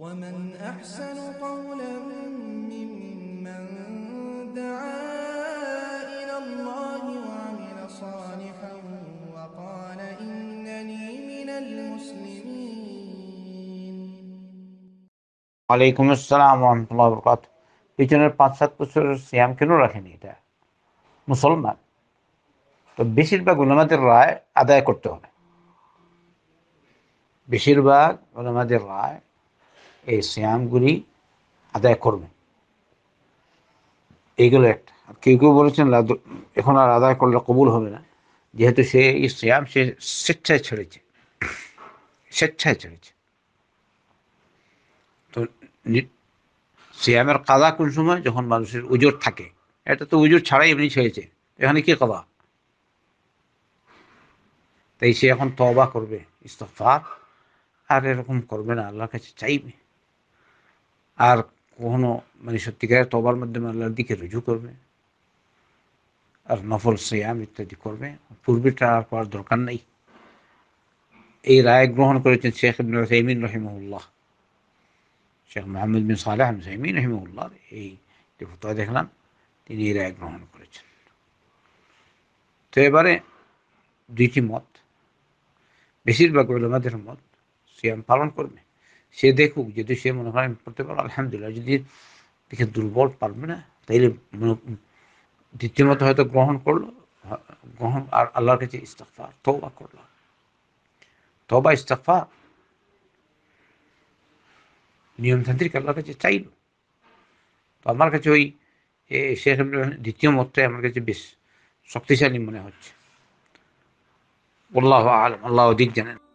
ومن أحسن قولا ممن دعا إلى الله وعمل صالحا وقال إنني من المسلمين عليكم السلام ورحمة الله وبركاته পিছনের পাঁচ সাত বছরের সিয়াম কেন রাখেনি এটা মুসলমান তো বেশিরভাগ ওলামাদের রায় আদায় করতে হবে বেশিরভাগ রায় এই শ্যামগুলি আদায় করবে এইগুলো একটা কেউ কেউ বলেছেন এখন আর আদায় করলে কবুল হবে না যেহেতু সে এই শ্যাম সে স্বেচ্ছায় ছেড়েছে স্বেচ্ছায় ছেড়েছে তো শ্যামের কাদা কোন সময় যখন মানুষের উজোর থাকে এটা তো উজোর ছাড়াই এমনি ছেড়েছে এখানে কি কাদা তাই সে এখন তবা করবে ইস্তফার আর এরকম করবে না আল্লাহর কাছে চাইবে আর কখনো মানে সত্যিকারের তবার মাধ্যমে আল্লাহর দিকে রুজু করবে আর নফল সিয়াম ইত্যাদি করবে পূর্বেটা আর করার দরকার নেই এই রায় গ্রহণ করেছেন শেখ ইবনুল সাইমিন রহিমউল্লাহ শেখ মোহাম্মদ বিন সালেহ সাইমিন রহিমউল্লাহ এই যে ফতোয়া দেখলাম তিনি এই রায় গ্রহণ করেছেন তো এবারে দুইটি মত বেশিরভাগ ওলামাদের মত সিয়াম পালন করবে সে দেখুক যদি সে মনে হয় আমি পড়তে পারো আলহামদুলিল্লাহ যদি দেখে দুর্বল পারবে না তাইলে দ্বিতীয় মতো হয়তো গ্রহণ করলো গ্রহণ আর আল্লাহর কাছে ইস্তফার তবা করলো তবা ইস্তফা নিয়মতান্ত্রিক আল্লাহর কাছে চাইল তো আমার কাছে ওই শেখ দ্বিতীয় মতটাই আমার কাছে বেশ শক্তিশালী মনে হচ্ছে আল্লাহ আলম আল্লাহ অধিক জানেন